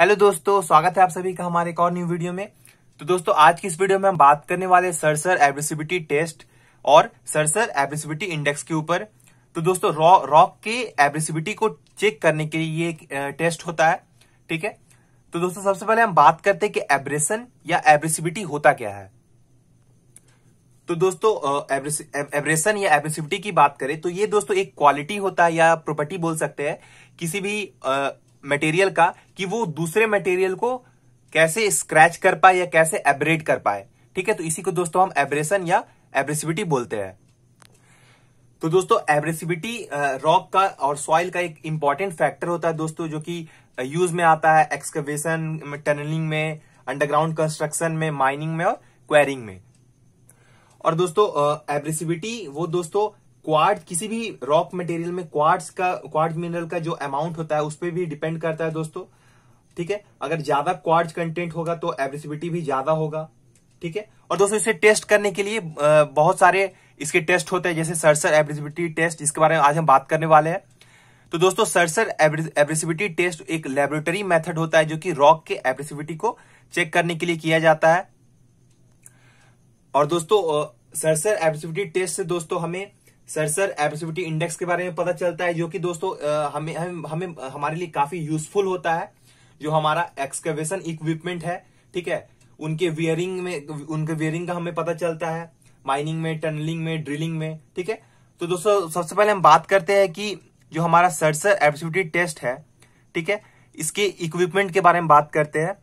hello दोस्तों स्वागत है आप सभी का हमारे एक और न्यू वीडियो में तो दोस्तों आज की इस वीडियो में हम बात करने वाले सरसर एब्रेसिविटी टेस्ट और सरसर एब्रेसिविटी इंडेक्स के ऊपर तो दोस्तों रॉक रौ, के एब्रेसिविटी को चेक करने के लिए ये टेस्ट होता है ठीक है तो दोस्तों सबसे पहले हम बात करते हैं कि एब्रेशन या एब्रेसिविटी होता क्या है तो दोस्तों एब्रेशन या एब्रेसिविटी की बात करें तो ये दोस्तों एक क्वालिटी होता है या प्रॉपर्टी बोल सकते हैं किसी भी मटेरियल का कि वो दूसरे मटेरियल को कैसे स्क्रैच कर पाए या कैसे एबरेट कर पाए ठीक है तो इसी को दोस्तों हम एब्रेशन या एब्रेसिविटी बोलते हैं तो दोस्तों एब्रेसिविटी रॉक का और सॉइल का एक इंपॉर्टेंट फैक्टर होता है दोस्तों जो कि यूज में आता है एक्सकवेशन टनलिंग में अंडरग्राउंड कंस्ट्रक्शन में माइनिंग में और क्वेरिंग में और दोस्तों एब्रेसिविटी वो दोस्तों क्वार्ट किसी भी रॉक मटेरियल में क्वार्ट्स का क्वार्ट मिनरल का जो अमाउंट होता है उस पर भी डिपेंड करता है दोस्तों ठीक है अगर ज्यादा क्वार्ट कंटेंट होगा तो एब्रेसिविटी भी ज्यादा होगा ठीक है और दोस्तों इसे टेस्ट करने के लिए बहुत सारे इसके टेस्ट होते हैं जैसे सरसर एब्रेसिविटी टेस्ट इसके बारे में आज हम बात करने वाले हैं तो दोस्तों सरसर एब्रेसिविटी टेस्ट एक लेबोरेटरी मेथड होता है जो कि रॉक के एब्रेसिविटी को चेक करने के लिए किया जाता है और दोस्तों सरसर एब्रेसिविटी टेस्ट से दोस्तों हमें सर सर एब्सिविटी इंडेक्स के बारे में पता चलता है जो कि दोस्तों हमें हम, हमें हमारे लिए काफी यूजफुल होता है जो हमारा एक्सकवेशन इक्विपमेंट है ठीक है उनके वियरिंग में उनके वियरिंग का हमें पता चलता है माइनिंग में टनलिंग में ड्रिलिंग में ठीक है तो दोस्तों सबसे पहले हम बात करते हैं कि जो हमारा सरसर एब्सिविटी टेस्ट है ठीक है इसके इक्विपमेंट के बारे में बात करते हैं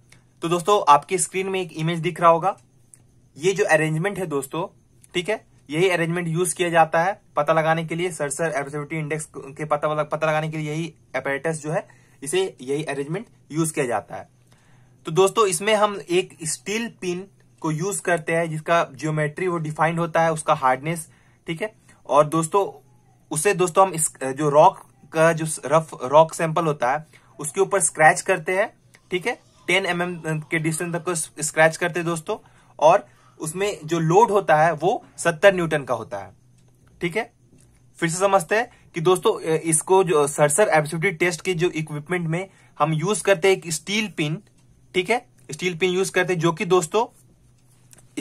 तो दोस्तों आपकी स्क्रीन में एक इमेज दिख रहा होगा ये जो अरेंजमेंट है दोस्तों ठीक है यही अरेंजमेंट यूज किया जाता है पता लगाने के लिए सरसर एब्सोल्यूट इंडेक्स के पता पता लगाने के लिए यही अपेरेटस जो है इसे यही अरेंजमेंट यूज किया जाता है तो दोस्तों इसमें हम एक स्टील पिन को यूज करते हैं जिसका जियोमेट्री वो डिफाइंड होता है उसका हार्डनेस ठीक है और दोस्तों उसे दोस्तों हम इस जो रॉक का जो रफ रॉक सैंपल होता है उसके ऊपर स्क्रैच करते हैं ठीक है टेन एम mm के डिस्टेंस तक को स्क्रैच करते हैं दोस्तों और उसमें जो लोड होता है वो सत्तर न्यूटन का होता है ठीक है फिर से समझते हैं कि दोस्तों इसको जो सरसर एब्सिटी टेस्ट के जो इक्विपमेंट में हम यूज करते हैं एक स्टील पिन ठीक है स्टील पिन यूज करते हैं जो कि दोस्तों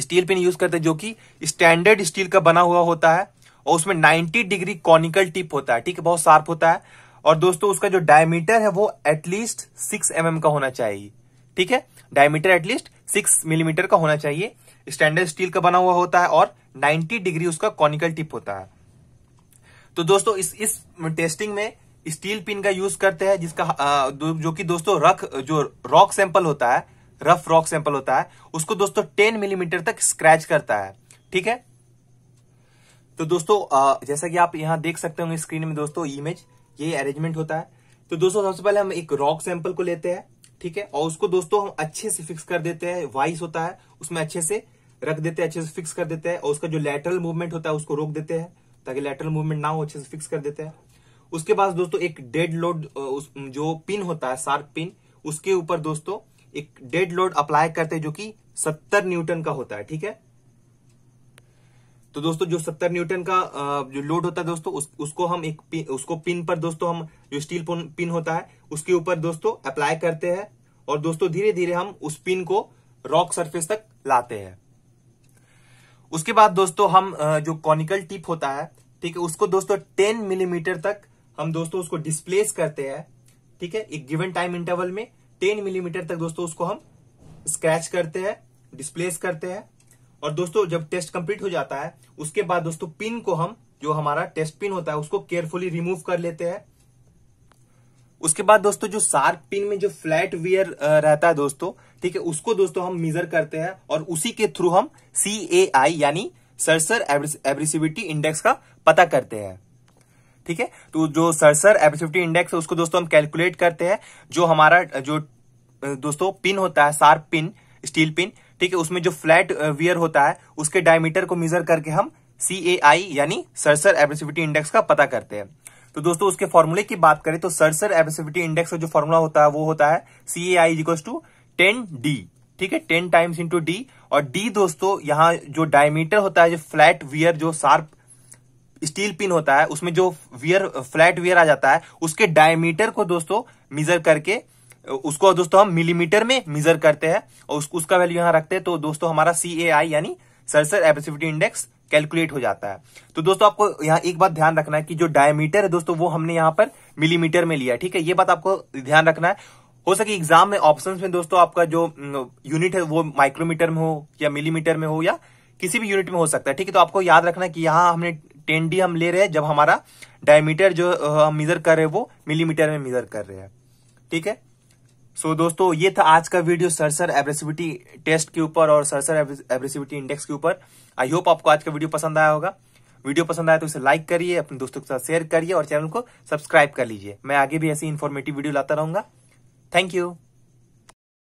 स्टील पिन यूज करते हैं जो कि स्टैंडर्ड स्टील का बना हुआ होता है और उसमें 90 डिग्री कॉनिकल टिप होता है ठीक है बहुत शार्प होता है और दोस्तों उसका जो डायमीटर है वो एटलीस्ट सिक्स एम mm का होना चाहिए ठीक है डायमीटर एटलीस्ट सिक्स मिलीमीटर का होना चाहिए स्टैंडर्ड स्टील का बना हुआ होता है और 90 डिग्री उसका कॉनिकल टिप होता है तो दोस्तों इस इस टेस्टिंग में स्टील पिन का यूज करते हैं जिसका जो कि दोस्तों रख जो रॉक सैंपल होता है रफ रॉक सैंपल होता है उसको दोस्तों टेन मिलीमीटर तक स्क्रैच करता है ठीक है तो दोस्तों जैसा कि आप यहां देख सकते होंगे स्क्रीन में दोस्तों इमेज ये अरेंजमेंट होता है तो दोस्तों सबसे पहले हम एक रॉक सैंपल को लेते हैं ठीक है और उसको दोस्तों हम अच्छे से फिक्स कर देते हैं वाइस होता है उसमें अच्छे से रख देते हैं अच्छे से फिक्स कर देते हैं और उसका जो लेटरल मूवमेंट होता है उसको रोक देते हैं ताकि लेटरल मूवमेंट ना हो अच्छे से फिक्स कर देते हैं उसके बाद दोस्तों एक डेड लोड जो पिन होता है सार्क पिन उसके ऊपर दोस्तों एक डेड लोड अप्लाई करते हैं जो कि सत्तर न्यूटन का होता है ठीक है तो दोस्तों जो सत्तर न्यूटन का जो लोड होता है दोस्तों उस, उसको हम एक पिन, उसको पिन पर दोस्तों हम जो स्टील पिन होता है उसके ऊपर दोस्तों अप्लाई करते हैं और दोस्तों धीरे धीरे हम उस पिन को रॉक सरफेस तक लाते हैं उसके बाद दोस्तों हम जो कॉनिकल टिप होता है ठीक है उसको दोस्तों टेन मिलीमीटर तक हम दोस्तों उसको डिस्प्लेस करते हैं ठीक है एक गिवन टाइम इंटरवल में टेन मिलीमीटर तक दोस्तों उसको हम स्क्रैच करते हैं डिस्प्लेस करते हैं और दोस्तों जब टेस्ट कंप्लीट हो जाता है उसके बाद दोस्तों पिन को हम जो हमारा टेस्ट पिन होता है उसको केयरफुली रिमूव कर लेते हैं उसके बाद दोस्तों जो शार्प पिन में जो फ्लैट वियर रहता है दोस्तों ठीक है उसको दोस्तों हम मेजर करते हैं और उसी के थ्रू हम सी ए आई यानी सरसर एब्रिसिविटी इंडेक्स का पता करते हैं ठीक है तो जो सरसर एब्रिसिविटी इंडेक्स है उसको दोस्तों हम कैलकुलेट करते हैं जो हमारा जो दोस्तों पिन होता है सार्क पिन स्टील पिन ठीक है उसमें जो फ्लैट वियर होता है उसके डायमीटर को मेजर करके हम सी यानी सरसर एब्रेसिविटी इंडेक्स का पता करते हैं तो दोस्तों उसके फॉर्मूले की बात करें तो सरसर एब्रेसिविटी इंडेक्स का जो फॉर्मूला होता है वो होता है C A I equal to ten D ठीक है टेन टाइम्स इंटू डी और डी दोस्तों यहाँ जो डायमीटर होता है जो फ्लैट वियर जो शार्प स्टील पिन होता है उसमें जो वियर फ्लैट वियर आ जाता है उसके डायमीटर को दोस्तों मेजर करके उसको दोस्तों हम मिलीमीटर में मेजर करते हैं और उसको उसका वैल्यू यहाँ रखते हैं तो दोस्तों हमारा सी ए आई यानी सरसर एपेसिविटी इंडेक्स कैलकुलेट हो जाता है तो दोस्तों आपको यहाँ एक बात ध्यान रखना है कि जो डायमीटर है दोस्तों वो हमने यहाँ पर मिलीमीटर में लिया ठीक है ये बात आपको ध्यान रखना है हो सके एग्जाम में ऑप्शन में दोस्तों आपका जो यूनिट है वो माइक्रोमीटर में हो या मिलीमीटर में हो या किसी भी यूनिट में हो सकता है ठीक है तो आपको याद रखना है कि यहाँ हमने टेन डी हम ले रहे हैं जब हमारा डायमीटर जो हम मेजर कर रहे हैं वो मिलीमीटर में मेजर कर रहे हैं ठीक है सो so, दोस्तों ये था आज का वीडियो सरसर एब्रेसिविटी टेस्ट के ऊपर और सरसर एब्रेसिविटी इंडेक्स के ऊपर आई होप आपको आज का वीडियो पसंद आया होगा वीडियो पसंद आया तो इसे लाइक करिए अपने दोस्तों के साथ शेयर करिए और चैनल को सब्सक्राइब कर लीजिए मैं आगे भी ऐसी इन्फॉर्मेटिव वीडियो लाता रहूंगा थैंक यू